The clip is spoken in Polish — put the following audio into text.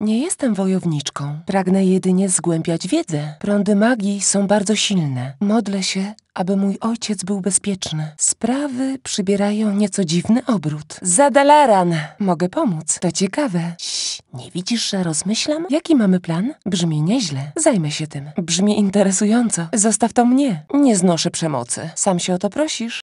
Nie jestem wojowniczką. Pragnę jedynie zgłębiać wiedzę. Prądy magii są bardzo silne. Modlę się, aby mój ojciec był bezpieczny. Sprawy przybierają nieco dziwny obrót. Zadalaran! Mogę pomóc. To ciekawe. Ś, nie widzisz, że rozmyślam? Jaki mamy plan? Brzmi nieźle. Zajmę się tym. Brzmi interesująco. Zostaw to mnie. Nie znoszę przemocy. Sam się o to prosisz.